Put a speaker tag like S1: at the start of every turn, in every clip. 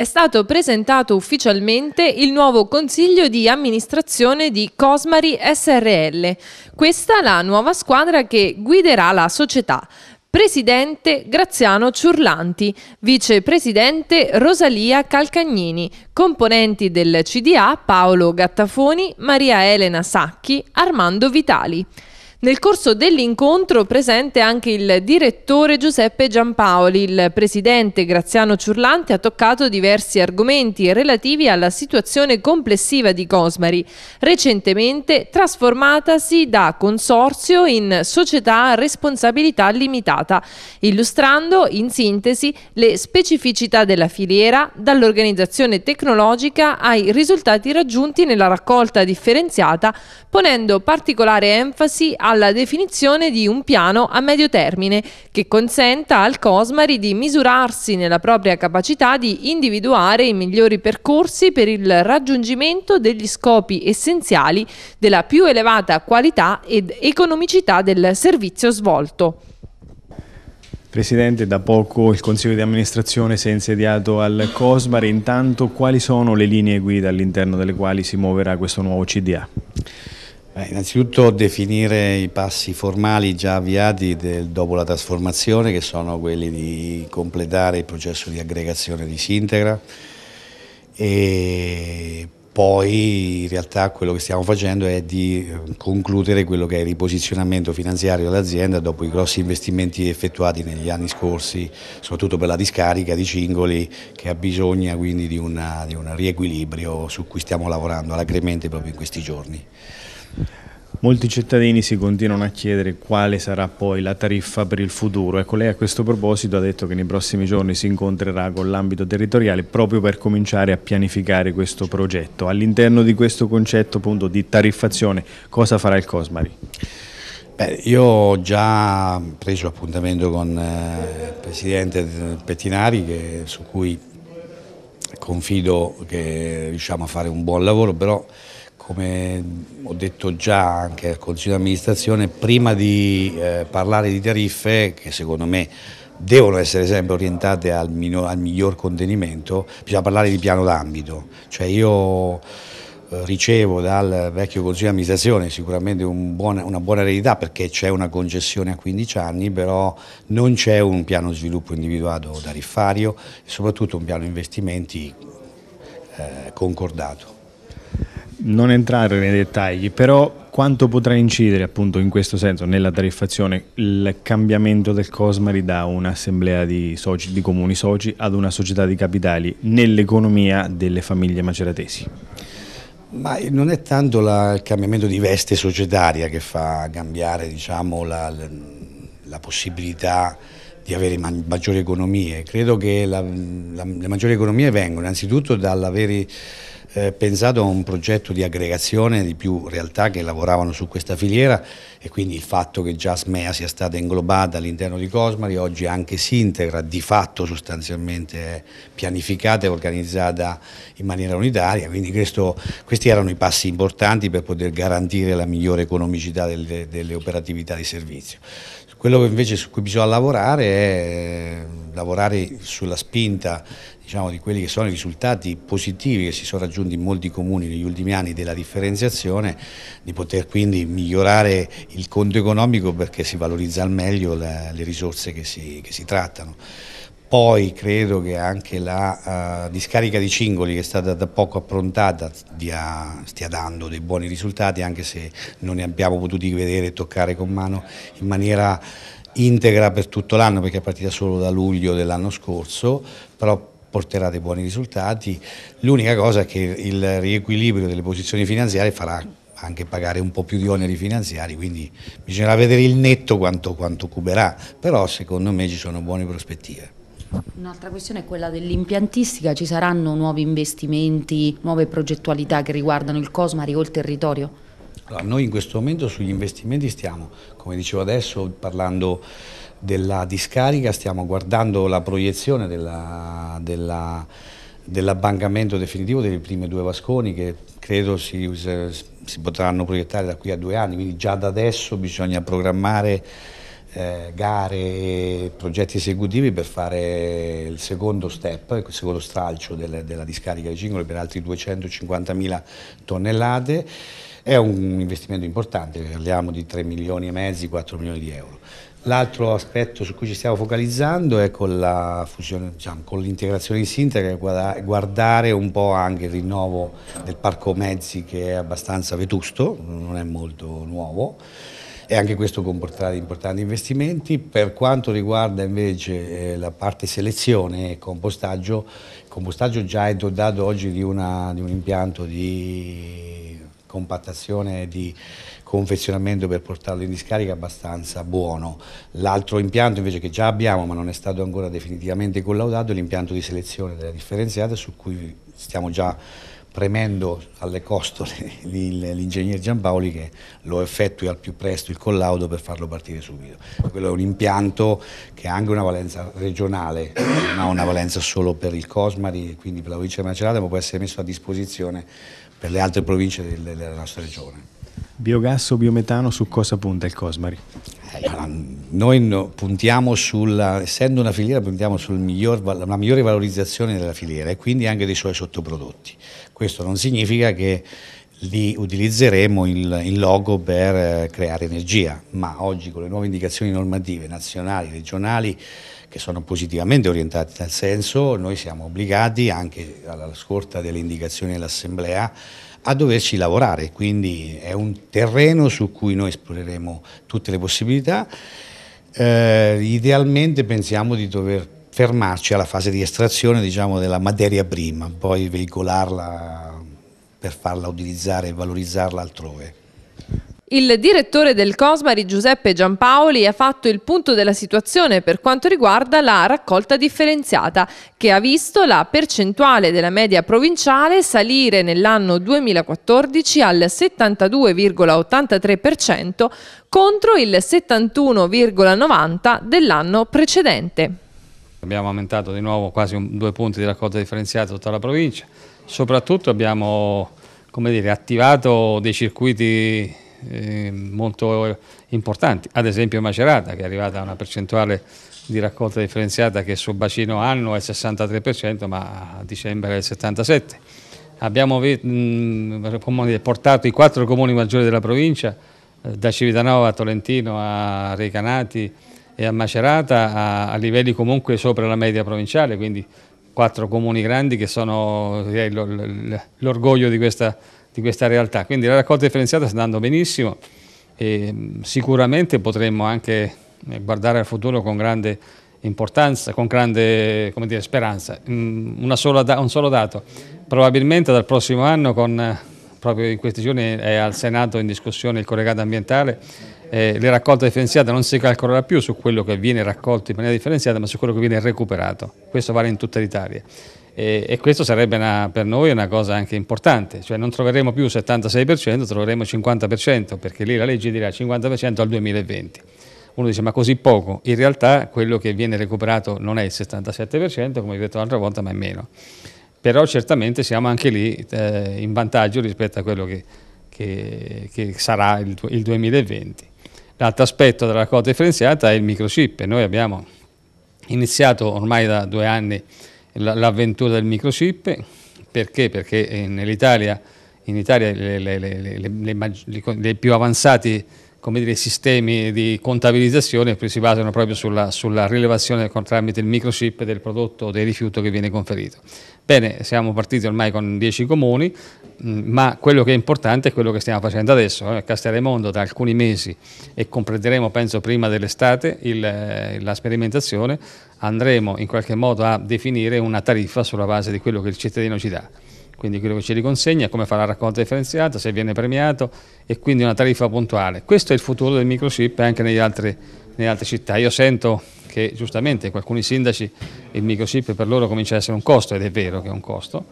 S1: È stato presentato ufficialmente il nuovo consiglio di amministrazione di Cosmari SRL. Questa è la nuova squadra che guiderà la società. Presidente Graziano Ciurlanti, vicepresidente Rosalia Calcagnini, componenti del CDA Paolo Gattafoni, Maria Elena Sacchi, Armando Vitali. Nel corso dell'incontro presente anche il direttore Giuseppe Giampaoli, il presidente Graziano Ciurlanti ha toccato diversi argomenti relativi alla situazione complessiva di Cosmari, recentemente trasformatasi da consorzio in società a responsabilità limitata, illustrando in sintesi le specificità della filiera dall'organizzazione tecnologica ai risultati raggiunti nella raccolta differenziata, ponendo particolare enfasi a alla definizione di un piano a medio termine che consenta al Cosmari di misurarsi nella propria capacità di individuare i migliori percorsi per il raggiungimento degli scopi essenziali della più elevata qualità ed economicità del servizio svolto.
S2: Presidente, da poco il Consiglio di amministrazione si è insediato al Cosmari, intanto quali sono le linee guida all'interno delle quali si muoverà questo nuovo CDA?
S3: Beh, innanzitutto definire i passi formali già avviati del, dopo la trasformazione che sono quelli di completare il processo di aggregazione di Sintegra e poi in realtà quello che stiamo facendo è di eh, concludere quello che è il riposizionamento finanziario dell'azienda dopo i grossi investimenti effettuati negli anni scorsi, soprattutto per la discarica di Cingoli che ha bisogno quindi di, una, di un riequilibrio su cui stiamo lavorando alacremente proprio in questi
S2: giorni. Molti cittadini si continuano a chiedere quale sarà poi la tariffa per il futuro. Ecco, lei a questo proposito ha detto che nei prossimi giorni si incontrerà con l'ambito territoriale proprio per cominciare a pianificare questo progetto. All'interno di questo concetto appunto di tariffazione, cosa farà il Cosmari?
S3: Beh, io ho già preso appuntamento con eh, il Presidente Pettinari che, su cui confido che riusciamo a fare un buon lavoro, però come ho detto già anche al Consiglio di amministrazione, prima di eh, parlare di tariffe, che secondo me devono essere sempre orientate al, al miglior contenimento, bisogna parlare di piano d'ambito. Cioè io eh, ricevo dal vecchio Consiglio di amministrazione sicuramente un buona, una buona eredità perché c'è una concessione a 15 anni, però non c'è un piano sviluppo individuato tariffario e soprattutto un piano investimenti eh, concordato non entrare nei
S2: dettagli, però quanto potrà incidere appunto in questo senso nella tariffazione il cambiamento del Cosmari da un'assemblea di, soci, di comuni soci ad una società di capitali nell'economia delle famiglie maceratesi?
S3: Ma non è tanto la, il cambiamento di veste societaria che fa cambiare diciamo, la, la, possibilità di avere maggiori economie, credo che la, le maggiori economie vengono innanzitutto dall'avere eh, pensato a un progetto di aggregazione di più realtà che lavoravano su questa filiera e quindi il fatto che già Smea sia stata inglobata all'interno di Cosmari, oggi anche si integra, di fatto sostanzialmente pianificata e organizzata in maniera unitaria, quindi questo, questi erano i passi importanti per poter garantire la migliore economicità delle, delle operatività di servizio. Quello invece su cui bisogna lavorare è eh, lavorare sulla spinta diciamo, di quelli che sono i risultati positivi che si sono raggiunti in molti comuni negli ultimi anni della differenziazione, di poter quindi migliorare il conto economico perché si valorizza al meglio la, le risorse che si, che si trattano. Poi credo che anche la uh, discarica di Cingoli che è stata da poco approntata dia, stia dando dei buoni risultati anche se non ne abbiamo potuti vedere e toccare con mano in maniera integra per tutto l'anno perché è partita solo da luglio dell'anno scorso, però porterà dei buoni risultati. L'unica cosa è che il riequilibrio delle posizioni finanziarie farà anche pagare un po' più di oneri finanziari, quindi bisognerà vedere il netto quanto, quanto cuberà, però secondo me ci sono buone prospettive.
S1: Un'altra questione è quella dell'impiantistica, ci saranno nuovi investimenti, nuove progettualità che riguardano il Cosmari o il territorio?
S3: Allora, noi in questo momento sugli investimenti stiamo, come dicevo adesso, parlando della discarica, stiamo guardando la proiezione dell'abbancamento definitivo delle prime due vasconi che credo si, si potranno proiettare da qui a due anni, quindi già da adesso bisogna programmare eh, gare e progetti esecutivi per fare il secondo step, il secondo stralcio del, della discarica di cingoli per altri 250.000 tonnellate. È un investimento importante, parliamo di 3 milioni e mezzo, 4 milioni di euro. L'altro aspetto su cui ci stiamo focalizzando è con, diciamo, l'integrazione diciamo, di Sintra, che guardare un po' anche il rinnovo del parco mezzi che è abbastanza vetusto, non è molto nuovo e anche questo comporterà importanti investimenti. Per quanto riguarda invece eh, la parte selezione e compostaggio, il compostaggio già è dotato oggi di, una, di un impianto di compattazione e di confezionamento per portarlo in discarica abbastanza buono. L'altro impianto invece che già abbiamo ma non è stato ancora definitivamente collaudato è l'impianto di selezione della differenziata su cui stiamo già premendo alle costole l'ingegner Giampaoli che lo effettui al più presto il collaudo per farlo partire subito. Quello è un impianto che ha anche una valenza regionale, non ha una valenza solo per il Cosmari, quindi per la provincia di Macerata, ma può essere messo a disposizione per le altre province della nostra regione. Biogas o biometano su cosa punta il Cosmari? Eh, allora, noi no, puntiamo sulla, essendo una filiera, puntiamo sulla miglior, migliore valorizzazione della filiera e quindi anche dei suoi sottoprodotti. Questo non significa che li utilizzeremo in, il logo per eh, creare energia, ma oggi con le nuove indicazioni normative nazionali, regionali, che sono positivamente orientati, nel senso noi siamo obbligati anche alla scorta delle indicazioni dell'Assemblea a doverci lavorare, quindi è un terreno su cui noi esploreremo tutte le possibilità. Eh, idealmente pensiamo di dover fermarci alla fase di estrazione diciamo, della materia prima, poi veicolarla per farla utilizzare e valorizzarla altrove.
S1: Il direttore del Cosmari Giuseppe Giampaoli ha fatto il punto della situazione per quanto riguarda la raccolta differenziata che ha visto la percentuale della media provinciale salire nell'anno 2014 al 72,83% contro il 71,90% dell'anno precedente.
S4: Abbiamo aumentato di nuovo quasi un, due punti di raccolta differenziata tutta la provincia, soprattutto abbiamo dire, attivato dei circuiti eh, molto importanti, ad esempio Macerata che è arrivata a una percentuale di raccolta differenziata che sul bacino anno è il 63% ma a dicembre è il 77%. Abbiamo mm, portato i quattro comuni maggiori della provincia, eh, da Civitanova a Tolentino a Recanati e a Macerata, a, a livelli comunque sopra la media provinciale, quindi quattro comuni grandi che sono eh, l'orgoglio di questa di questa realtà. Quindi la raccolta differenziata sta andando benissimo e sicuramente potremmo anche eh, guardare al futuro con grande importanza, con grande dire, speranza. Sola, un solo dato, probabilmente dal prossimo anno, con, eh, proprio in questi giorni è al Senato in discussione il collegato ambientale, eh, le raccolte differenziate non si calcolerà più su quello che viene raccolto in maniera differenziata, ma su quello che viene recuperato. Questo vale in tutta l'Italia. E, e questo sarebbe una, per noi una cosa anche importante, cioè non troveremo più il 76%, troveremo il 50%, perché lì la legge dirà 50% al 2020. Uno dice ma così poco, in realtà quello che viene recuperato non è il 77%, come vi ho detto l'altra volta, ma è meno. Però certamente siamo anche lì eh, in vantaggio rispetto a quello che, che, che sarà il, il 2020. L'altro aspetto della raccolta differenziata è il microchip. Noi abbiamo iniziato ormai da due anni l'avventura del microchip, perché? Perché in eh, Italia, in Italia le, le, le, le, più avanzati dire, sistemi di contabilizzazione si basano proprio sulla, sulla rilevazione tramite il microchip del prodotto o del rifiuto che viene conferito. Bene, siamo partiti ormai con 10 comuni, Mm, ma quello che è importante è quello che stiamo facendo adesso. Eh. Castelremondo da alcuni mesi e completeremo, penso, prima dell'estate il, eh, la sperimentazione, andremo in qualche modo a definire una tariffa sulla base di quello che il cittadino ci dà. Quindi quello che ci riconsegna, come fa la raccolta differenziata, se viene premiato e quindi una tariffa puntuale. Questo è il futuro del microchip anche negli altri, nelle altre città. Io sento che giustamente alcuni sindaci il microchip per loro comincia a essere un costo ed è vero che è un costo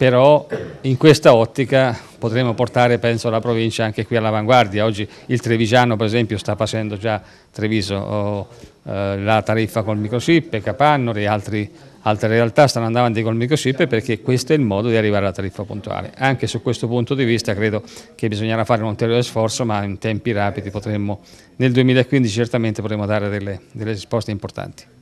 S4: però in questa ottica potremo portare penso la provincia anche qui all'avanguardia, oggi il Trevigiano per esempio sta facendo già Treviso oh, eh, la tariffa col microchip, Capannori e altri, altre realtà stanno andando avanti col microchip perché questo è il modo di arrivare alla tariffa puntuale, anche su questo punto di vista credo che bisognerà fare un ulteriore sforzo ma in tempi rapidi potremmo nel 2015 certamente potremo dare delle, delle risposte importanti.